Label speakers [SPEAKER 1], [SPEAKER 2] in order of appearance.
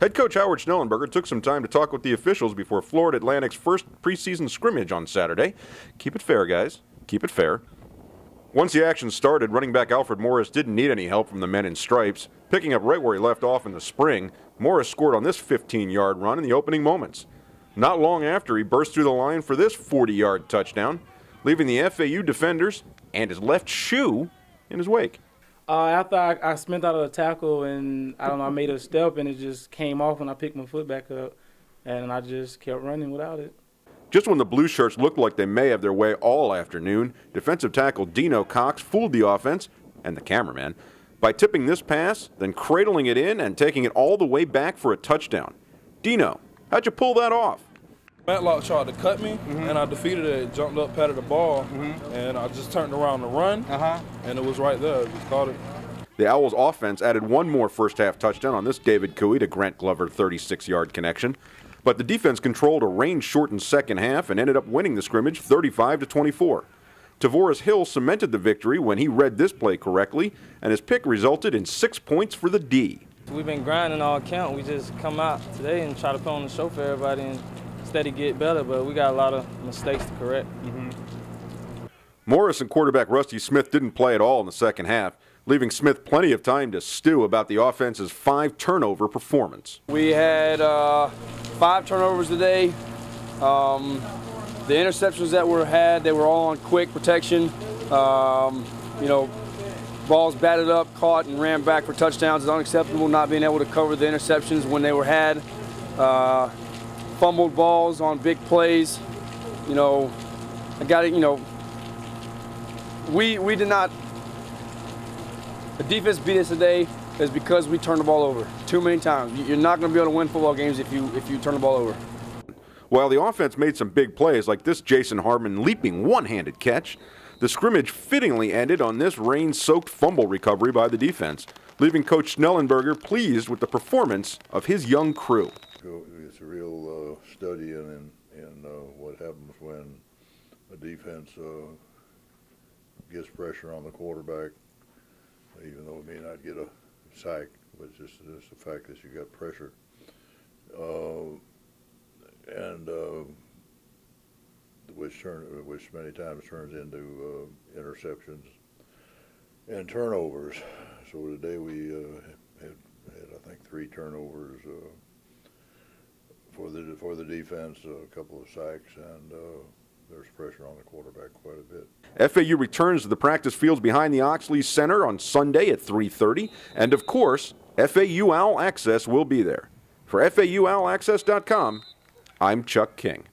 [SPEAKER 1] Head coach Howard Schnellenberger took some time to talk with the officials before Florida Atlantic's first preseason scrimmage on Saturday. Keep it fair, guys. Keep it fair. Once the action started, running back Alfred Morris didn't need any help from the men in stripes. Picking up right where he left off in the spring, Morris scored on this 15 yard run in the opening moments. Not long after, he burst through the line for this 40 yard touchdown, leaving the FAU defenders and his left shoe in his wake.
[SPEAKER 2] Uh, after I, I spent out of the tackle and I don't know, I made a step and it just came off and I picked my foot back up and I just kept running without it.
[SPEAKER 1] Just when the blue shirts looked like they may have their way all afternoon, defensive tackle Dino Cox fooled the offense and the cameraman by tipping this pass, then cradling it in and taking it all the way back for a touchdown. Dino, how'd you pull that off?
[SPEAKER 2] Matlock tried to cut me, mm-hmm. and I defeated it. Jumped up, patted the ball, mm-hmm. and I just turned around to run, uh-huh. and it was right there. Just caught it.
[SPEAKER 1] The Owls offense added one more first half touchdown on this David Cooey to Grant Glover 36 yard connection. But the defense controlled a rain shortened second half and ended up winning the scrimmage 35 to 24. Tavoris Hill cemented the victory when he read this play correctly, and his pick resulted in six points for the D.
[SPEAKER 2] We've been grinding all count. We just come out today and try to put on the show for everybody and steady get better, but we got a lot of mistakes to correct. Mm -hmm.
[SPEAKER 1] Morris and quarterback Rusty Smith didn't play at all in the second half, leaving Smith plenty of time to stew about the offense's five turnover performance.
[SPEAKER 2] We had uh, five turnovers today. Um, the interceptions that were had, they were all on quick protection. Um, you know, balls batted up, caught, and ran back for touchdowns is unacceptable. Not being able to cover the interceptions when they were had. Uh, fumbled balls on big plays. You know, I got it. You know, we we did not. The defense beat us today is because we turned the ball over too many times. You're not going to be able to win football games if you if you turn the ball over.
[SPEAKER 1] While the offense made some big plays like this Jason Harmon leaping one-handed catch, the scrimmage fittingly ended on this rain-soaked fumble recovery by the defense, leaving coach Schnellenberger pleased with the performance of his young crew
[SPEAKER 3] it's a real uh, study in, in, in uh, what happens when a defense uh, gets pressure on the quarterback, even though it may not get a sack, but just, just the fact that you got pressure. Uh, and uh, which, turn, which many times turns into uh, interceptions and turnovers. So today we had, had, I think, three turnovers for the for the defense, uh, a couple of sacks, and uh, there's pressure on the quarterback quite a bit.
[SPEAKER 1] FAU returns to the practice fields behind the Oxley Center on Sunday at 3:30, and of course, FAU Owl Access will be there. For FAUOwlaccess.com, I'm Chuck King.